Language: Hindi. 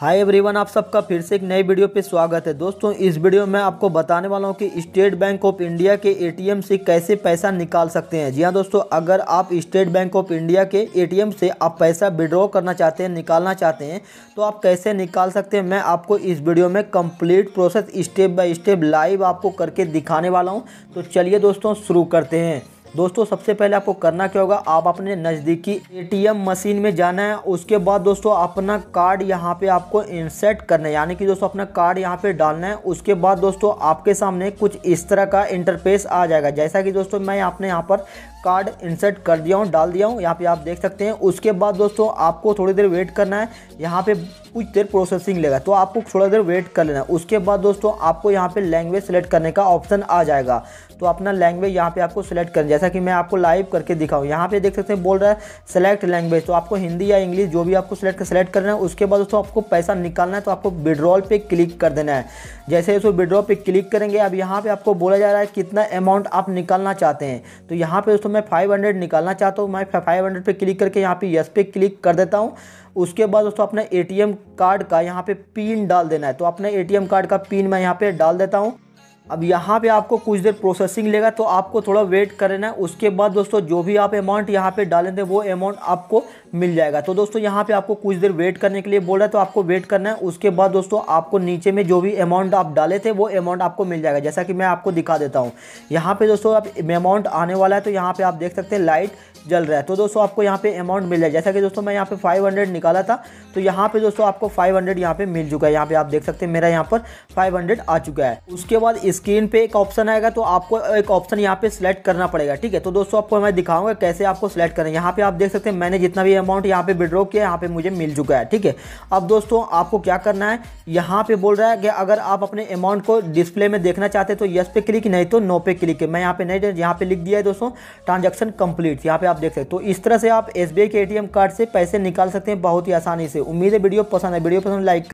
हाय एवरीवन आप सबका फिर से एक नए वीडियो पे स्वागत है दोस्तों इस वीडियो में आपको बताने वाला हूँ कि स्टेट बैंक ऑफ इंडिया के एटीएम से कैसे पैसा निकाल सकते हैं जी हाँ दोस्तों अगर आप स्टेट बैंक ऑफ इंडिया के एटीएम से आप पैसा विड्रॉ करना चाहते हैं निकालना चाहते हैं तो आप कैसे निकाल सकते हैं मैं आपको इस वीडियो में complete process step by step live आपको करके दिखाने वाला हूँ तो चलिए दोस्तों शुरू करते हैं दोस्तों सबसे पहले आपको करना क्या होगा आप अपने नज़दीकी एटीएम मशीन में जाना है उसके बाद दोस्तों अपना कार्ड यहाँ पे आपको इंसर्ट करना है यानी कि दोस्तों अपना कार्ड यहाँ पे डालना है उसके बाद दोस्तों आपके सामने कुछ इस तरह का इंटरफेस आ जाएगा जैसा कि दोस्तों मैं आपने यहाँ पर कार्ड इंसर्ट कर दिया हूँ डाल दिया हूँ यहाँ पे आप देख सकते हैं उसके बाद दोस्तों आपको थोड़ी देर वेट करना है यहाँ पे कुछ देर प्रोसेसिंग लेगा तो आपको थोड़ा देर वेट कर लेना है उसके बाद दोस्तों आपको यहाँ पे लैंग्वेज सेलेक्ट करने का ऑप्शन आ जाएगा तो अपना लैंग्वेज यहाँ पे आपको सेलेक्ट करना जैसा जैसा कि मैं आपको लाइव करके दिखाऊँ यहाँ पे देख सकते हैं बोल रहा है सेलेक्ट लैंग्वेज तो आपको हिंदी या इंग्लिश जो भी आपको सेलेक्ट सेलेक्ट करना है उसके बाद दोस्तों आपको पैसा निकालना है तो आपको विड्रॉल पे क्लिक कर देना है जैसे दोस्तों विड्रॉल पे क्लिक करेंगे अब यहाँ पे आपको बोला जा रहा है कितना अमाउंट आप निकालना चाहते हैं तो यहाँ पे दोस्तों मैं फाइव निकालना चाहता हूँ मैं फाइव पे क्लिक करके यहाँ पे यस पे क्लिक कर देता हूँ उसके बाद दोस्तों अपने एटीएम कार्ड का यहाँ पे पिन डाल देना है तो अपने एटीएम कार्ड का पिन मैं यहाँ पे डाल देता हूँ अब यहाँ पे आपको कुछ देर प्रोसेसिंग लेगा तो आपको थोड़ा वेट करना है उसके बाद दोस्तों जो भी आप अमाउंट यहाँ पे डालेंगे वो अमाउंट आपको मिल जाएगा तो दोस्तों यहाँ पे आपको कुछ देर वेट करने के लिए बोल रहा है तो आपको वेट करना है उसके बाद दोस्तों आपको नीचे में जो भी अमाउंट आप डाले थे वो अमाउंट आपको मिल जाएगा जैसा कि मैं आपको दिखा देता हूँ यहाँ पर दोस्तों आप अमाउंट आने वाला है तो यहाँ पर आप देख सकते हैं लाइट जल रहा है तो दोस्तों आपको यहाँ पे अमाउंट मिल जाए जैसा कि दोस्तों मैं यहाँ पे 500 निकाला था तो यहाँ पे दोस्तों आपको 500 यहाँ पे मिल चुका है यहाँ पे आप देख सकते हैं मेरा यहाँ पर 500 आ चुका है उसके बाद इस स्क्रीन पे एक ऑप्शन आएगा तो आपको एक ऑप्शन यहाँ पे सिलेक्ट करना पड़ेगा ठीक है तो दोस्तों आपको मैं दिखाऊंगा कैसे आपको सिलेक्ट करें यहाँ पे आप देख सकते हैं मैंने जितना भी अमाउंट यहाँ पे विड्रॉ किया यहाँ पे मुझे मिल चुका है ठीक है अब दोस्तों आपको क्या करना है यहाँ पे बोल रहा है कि अगर आप अपने अमाउंट को डिस्प्ले में देखना चाहते तो यस पे क्लिक नहीं तो नो पे क्लिक मैं यहाँ पे नहीं यहाँ पे लिख दिया है दोस्तों ट्रांजेक्शन कंप्लीट यहाँ पे आप देख सकते तो इस तरह से आप एस के ए कार्ड से पैसे निकाल सकते हैं बहुत ही आसानी से उम्मीद है वीडियो पसंद है वीडियो पसंद लाइक